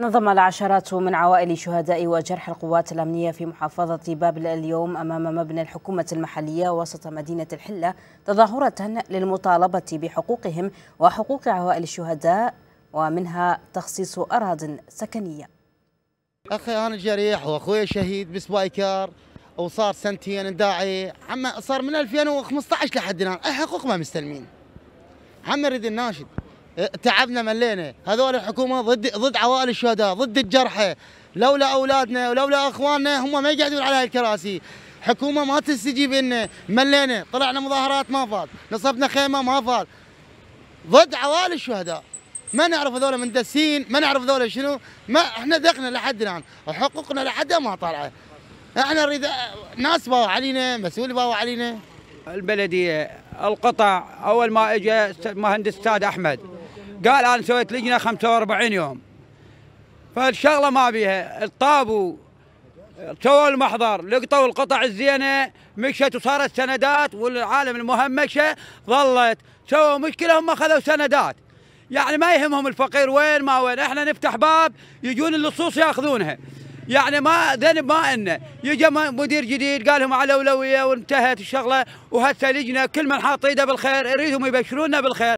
نظم العشرات من عوائل شهداء وجرح القوات الأمنية في محافظة بابل اليوم أمام مبنى الحكومة المحلية وسط مدينة الحلة تظاهرة للمطالبة بحقوقهم وحقوق عوائل الشهداء ومنها تخصيص أراض سكنية أخي أنا جريح وأخوي شهيد بسبايكر وصار سنتين داعي عم صار من 2015 لحد الآن أي حقوق ما مستلمين عم نريد الناشد تعبنا ملينا هذول الحكومه ضد ضد عوائل الشهداء ضد الجرحى لولا اولادنا ولولا اخواننا هم ما يقعدون على هالكراسي حكومه ما تستجيب لنا ملينا طلعنا مظاهرات ما فاض نصبنا خيمه ما فاض ضد عوائل الشهداء ما نعرف هذول مندسين ما نعرف هذول شنو ما احنا دخلنا لحد الان وحقوقنا لحد ما طالعه احنا نريد ناس باوا علينا مسؤول باوا علينا البلديه القطع اول ما اجى مهندس استاذ احمد قال انا سويت لجنه 45 يوم فالشغله ما بيها الطابو سووا المحضر لقطوا القطع الزينه مشت وصارت سندات والعالم المهمشه ظلت سووا مشكله هم اخذوا سندات يعني ما يهمهم الفقير وين ما وين احنا نفتح باب يجون اللصوص ياخذونها يعني ما ذنب ما انه يجى مدير جديد قال لهم على اولويه وانتهت الشغله وهسه لجنه كل من حاط ايده بالخير يريدهم يبشروننا بالخير